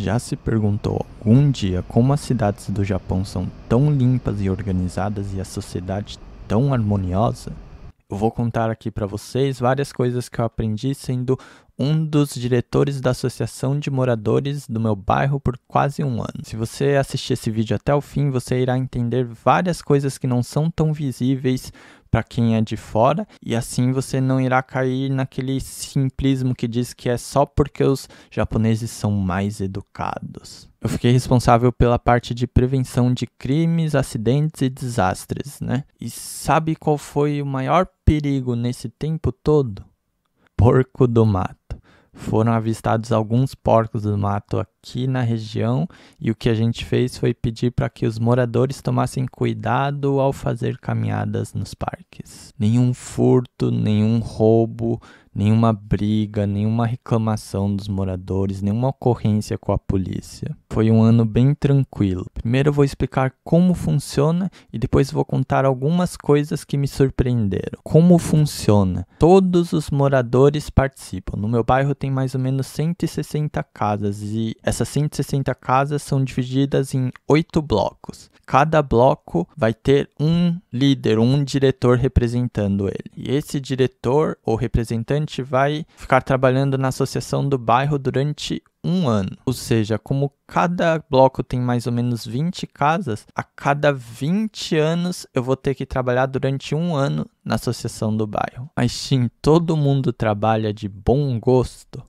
Já se perguntou algum dia como as cidades do Japão são tão limpas e organizadas e a sociedade tão harmoniosa? Eu vou contar aqui para vocês várias coisas que eu aprendi sendo um dos diretores da Associação de Moradores do meu bairro por quase um ano. Se você assistir esse vídeo até o fim, você irá entender várias coisas que não são tão visíveis para quem é de fora, e assim você não irá cair naquele simplismo que diz que é só porque os japoneses são mais educados. Eu fiquei responsável pela parte de prevenção de crimes, acidentes e desastres, né? E sabe qual foi o maior perigo nesse tempo todo? Porco do mato. Foram avistados alguns porcos do mato aqui aqui na região e o que a gente fez foi pedir para que os moradores tomassem cuidado ao fazer caminhadas nos parques. Nenhum furto, nenhum roubo, nenhuma briga, nenhuma reclamação dos moradores, nenhuma ocorrência com a polícia. Foi um ano bem tranquilo. Primeiro eu vou explicar como funciona e depois vou contar algumas coisas que me surpreenderam. Como funciona? Todos os moradores participam. No meu bairro tem mais ou menos 160 casas e essas 160 casas são divididas em oito blocos. Cada bloco vai ter um líder, um diretor representando ele. E esse diretor ou representante vai ficar trabalhando na associação do bairro durante um ano. Ou seja, como cada bloco tem mais ou menos 20 casas, a cada 20 anos eu vou ter que trabalhar durante um ano na associação do bairro. Mas sim, todo mundo trabalha de bom gosto.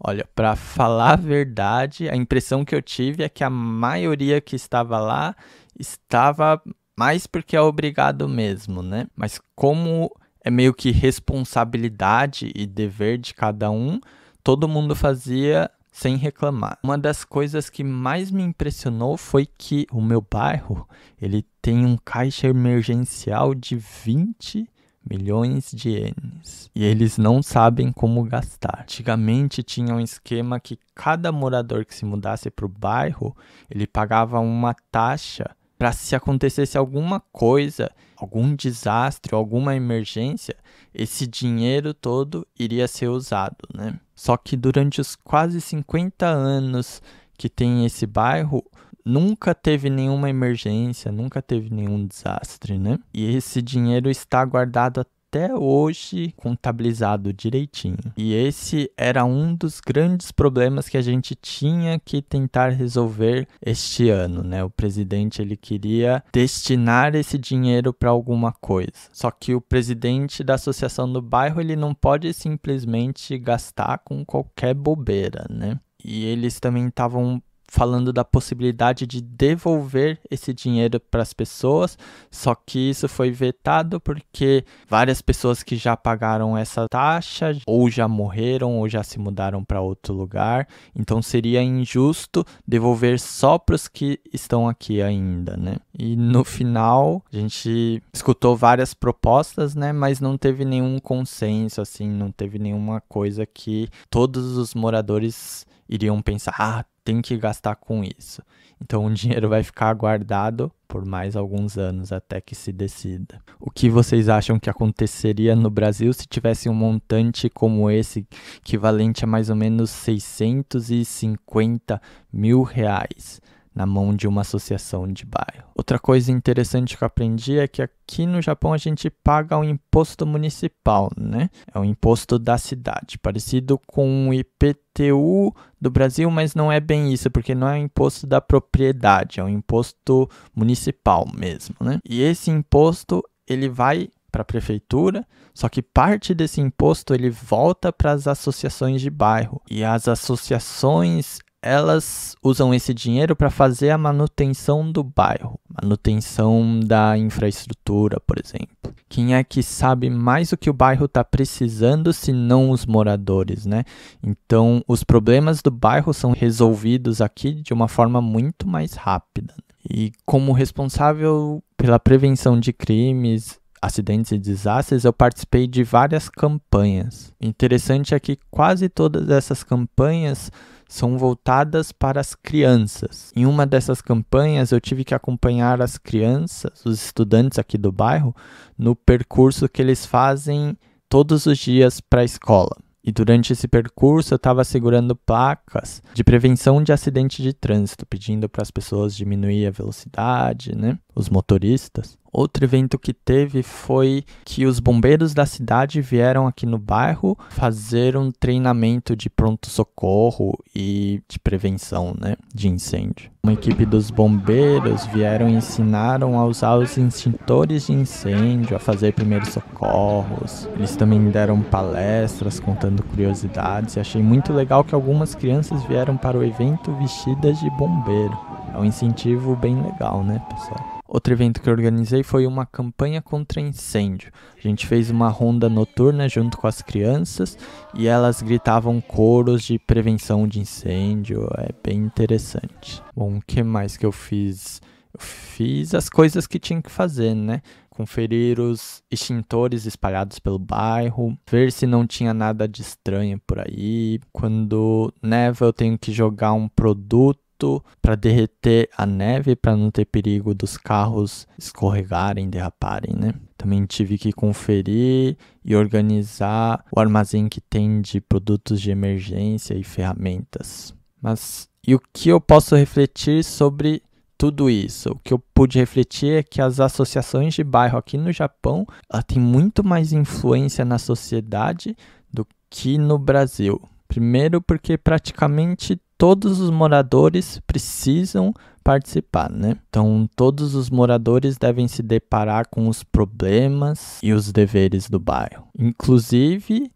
Olha, para falar a verdade, a impressão que eu tive é que a maioria que estava lá estava mais porque é obrigado mesmo, né? Mas como é meio que responsabilidade e dever de cada um, todo mundo fazia sem reclamar. Uma das coisas que mais me impressionou foi que o meu bairro, ele tem um caixa emergencial de 20 milhões de ienes, e eles não sabem como gastar. Antigamente tinha um esquema que cada morador que se mudasse para o bairro, ele pagava uma taxa para se acontecesse alguma coisa, algum desastre, alguma emergência, esse dinheiro todo iria ser usado, né? Só que durante os quase 50 anos que tem esse bairro, nunca teve nenhuma emergência, nunca teve nenhum desastre, né? E esse dinheiro está guardado até hoje contabilizado direitinho. E esse era um dos grandes problemas que a gente tinha que tentar resolver este ano, né? O presidente ele queria destinar esse dinheiro para alguma coisa. Só que o presidente da associação do bairro, ele não pode simplesmente gastar com qualquer bobeira, né? E eles também estavam falando da possibilidade de devolver esse dinheiro para as pessoas, só que isso foi vetado porque várias pessoas que já pagaram essa taxa ou já morreram ou já se mudaram para outro lugar, então seria injusto devolver só para os que estão aqui ainda, né? E no final a gente escutou várias propostas, né, mas não teve nenhum consenso assim, não teve nenhuma coisa que todos os moradores iriam pensar: ah, tem que gastar com isso. Então o dinheiro vai ficar guardado por mais alguns anos até que se decida. O que vocês acham que aconteceria no Brasil se tivesse um montante como esse, equivalente a mais ou menos 650 mil reais? na mão de uma associação de bairro. Outra coisa interessante que eu aprendi é que aqui no Japão a gente paga um imposto municipal, né? É um imposto da cidade, parecido com o IPTU do Brasil, mas não é bem isso, porque não é um imposto da propriedade, é um imposto municipal mesmo, né? E esse imposto ele vai para a prefeitura, só que parte desse imposto ele volta para as associações de bairro. E as associações, elas usam esse dinheiro para fazer a manutenção do bairro, manutenção da infraestrutura, por exemplo. Quem é que sabe mais o que o bairro está precisando se não os moradores, né? Então, os problemas do bairro são resolvidos aqui de uma forma muito mais rápida. E como responsável pela prevenção de crimes acidentes e desastres, eu participei de várias campanhas. Interessante é que quase todas essas campanhas são voltadas para as crianças. Em uma dessas campanhas, eu tive que acompanhar as crianças, os estudantes aqui do bairro, no percurso que eles fazem todos os dias para a escola. E durante esse percurso eu estava segurando placas de prevenção de acidente de trânsito, pedindo para as pessoas diminuir a velocidade, né? Os motoristas. Outro evento que teve foi que os bombeiros da cidade vieram aqui no bairro fazer um treinamento de pronto-socorro e de prevenção né, de incêndio. Uma equipe dos bombeiros vieram e ensinaram a usar os extintores de incêndio, a fazer primeiros socorros. Eles também deram palestras contando curiosidades e achei muito legal que algumas crianças vieram para o evento vestidas de bombeiro. É um incentivo bem legal, né, pessoal? Outro evento que eu organizei foi uma campanha contra incêndio. A gente fez uma ronda noturna junto com as crianças e elas gritavam coros de prevenção de incêndio. É bem interessante. Bom, o que mais que eu fiz? Eu fiz as coisas que tinha que fazer, né? Conferir os extintores espalhados pelo bairro, ver se não tinha nada de estranho por aí. Quando neva, eu tenho que jogar um produto muito para derreter a neve, para não ter perigo dos carros escorregarem, derraparem, né? Também tive que conferir e organizar o armazém que tem de produtos de emergência e ferramentas. Mas e o que eu posso refletir sobre tudo isso? O que eu pude refletir é que as associações de bairro aqui no Japão têm muito mais influência na sociedade do que no Brasil. Primeiro, porque praticamente todos os moradores precisam participar, né? Então, todos os moradores devem se deparar com os problemas e os deveres do bairro, inclusive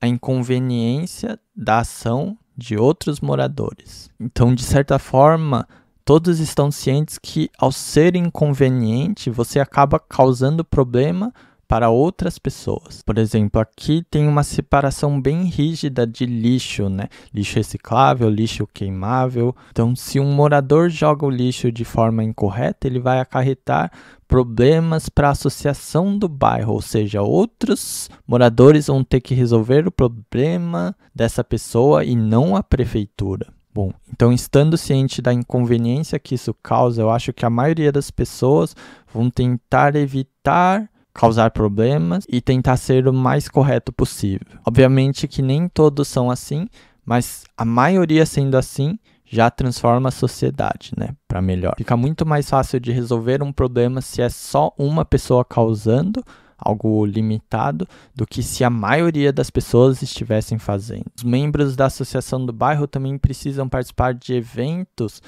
a inconveniência da ação de outros moradores. Então, de certa forma, todos estão cientes que ao ser inconveniente, você acaba causando problema para outras pessoas. Por exemplo, aqui tem uma separação bem rígida de lixo, né? Lixo reciclável, lixo queimável. Então, se um morador joga o lixo de forma incorreta, ele vai acarretar problemas para a associação do bairro, ou seja, outros moradores vão ter que resolver o problema dessa pessoa e não a prefeitura. Bom, então estando ciente da inconveniência que isso causa, eu acho que a maioria das pessoas vão tentar evitar causar problemas e tentar ser o mais correto possível. Obviamente que nem todos são assim, mas a maioria sendo assim já transforma a sociedade, né, para melhor. Fica muito mais fácil de resolver um problema se é só uma pessoa causando algo limitado do que se a maioria das pessoas estivessem fazendo. Os membros da associação do bairro também precisam participar de eventos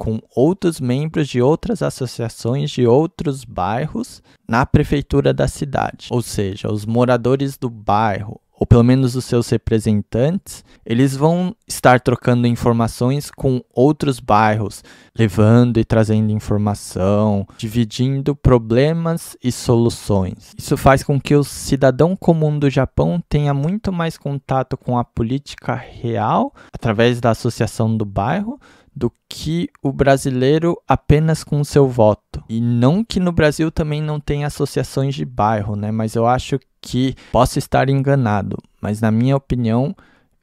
com outros membros de outras associações de outros bairros na prefeitura da cidade. Ou seja, os moradores do bairro ou pelo menos os seus representantes, eles vão estar trocando informações com outros bairros, levando e trazendo informação, dividindo problemas e soluções. Isso faz com que o cidadão comum do Japão tenha muito mais contato com a política real através da associação do bairro do que o brasileiro apenas com o seu voto. E não que no Brasil também não tem associações de bairro, né? Mas eu acho que posso estar enganado, mas na minha opinião,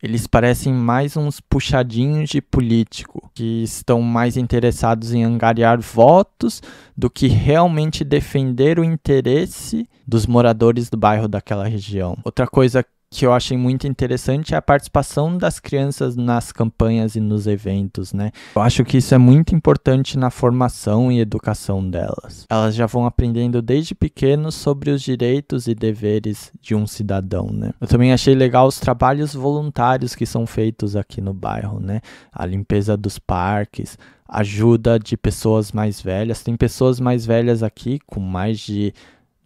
eles parecem mais uns puxadinhos de político, que estão mais interessados em angariar votos do que realmente defender o interesse dos moradores do bairro daquela região. Outra coisa que eu achei muito interessante é a participação das crianças nas campanhas e nos eventos, né? Eu acho que isso é muito importante na formação e educação delas. Elas já vão aprendendo desde pequenos sobre os direitos e deveres de um cidadão, né? Eu também achei legal os trabalhos voluntários que são feitos aqui no bairro, né? A limpeza dos parques, ajuda de pessoas mais velhas. Tem pessoas mais velhas aqui com mais de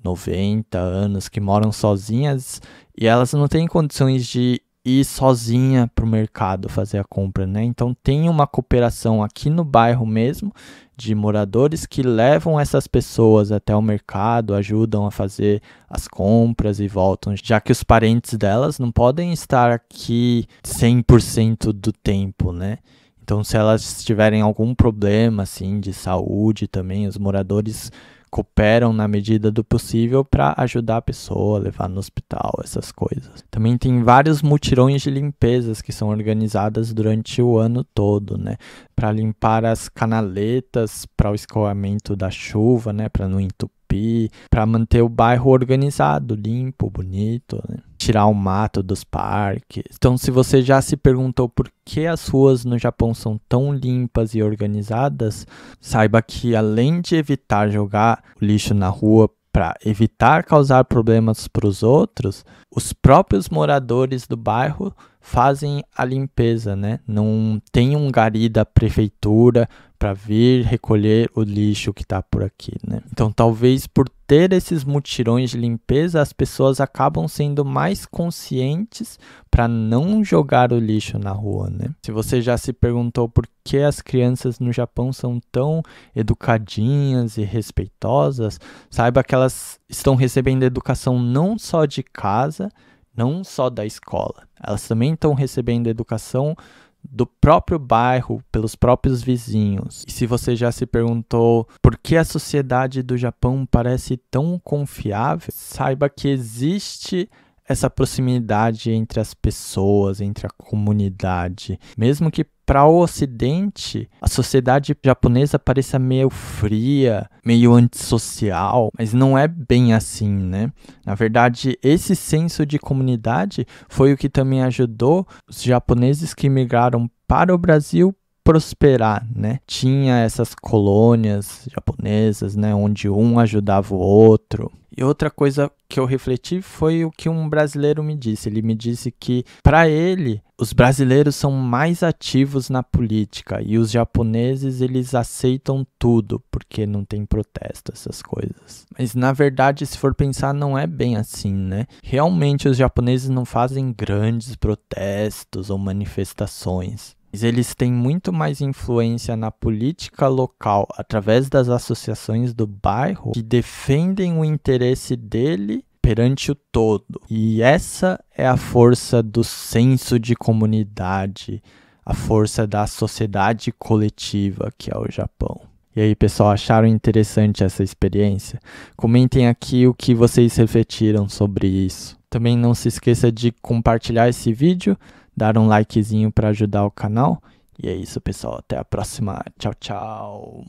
90 anos que moram sozinhas e elas não têm condições de ir sozinha para o mercado fazer a compra, né? Então tem uma cooperação aqui no bairro mesmo de moradores que levam essas pessoas até o mercado, ajudam a fazer as compras e voltam, já que os parentes delas não podem estar aqui 100% do tempo, né? Então se elas tiverem algum problema assim de saúde também, os moradores cooperam na medida do possível para ajudar a pessoa, levar no hospital, essas coisas. Também tem vários mutirões de limpezas que são organizadas durante o ano todo, né? Para limpar as canaletas para o escoamento da chuva, né, para não entupir, para manter o bairro organizado, limpo, bonito, né? tirar o mato dos parques. Então, se você já se perguntou por que as ruas no Japão são tão limpas e organizadas, saiba que além de evitar jogar o lixo na rua para evitar causar problemas para os outros, os próprios moradores do bairro fazem a limpeza, né? Não tem um gari da prefeitura para vir recolher o lixo que está por aqui, né? Então, talvez por ter esses mutirões de limpeza, as pessoas acabam sendo mais conscientes para não jogar o lixo na rua, né? Se você já se perguntou por que as crianças no Japão são tão educadinhas e respeitosas, saiba que elas estão recebendo educação não só de casa, não só da escola. Elas também estão recebendo educação do próprio bairro, pelos próprios vizinhos. E se você já se perguntou por que a sociedade do Japão parece tão confiável, saiba que existe essa proximidade entre as pessoas, entre a comunidade. Mesmo que para o ocidente, a sociedade japonesa pareça meio fria, meio antissocial, mas não é bem assim, né? Na verdade, esse senso de comunidade foi o que também ajudou os japoneses que migraram para o Brasil prosperar, né? Tinha essas colônias japonesas, né, onde um ajudava o outro. E outra coisa que eu refleti foi o que um brasileiro me disse. Ele me disse que para ele os brasileiros são mais ativos na política e os japoneses eles aceitam tudo porque não tem protesto essas coisas. Mas na verdade, se for pensar, não é bem assim, né? Realmente os japoneses não fazem grandes protestos ou manifestações eles têm muito mais influência na política local através das associações do bairro que defendem o interesse dele perante o todo. E essa é a força do senso de comunidade, a força da sociedade coletiva que é o Japão. E aí, pessoal, acharam interessante essa experiência? Comentem aqui o que vocês refletiram sobre isso. Também não se esqueça de compartilhar esse vídeo dar um likezinho para ajudar o canal. E é isso, pessoal. Até a próxima. Tchau, tchau.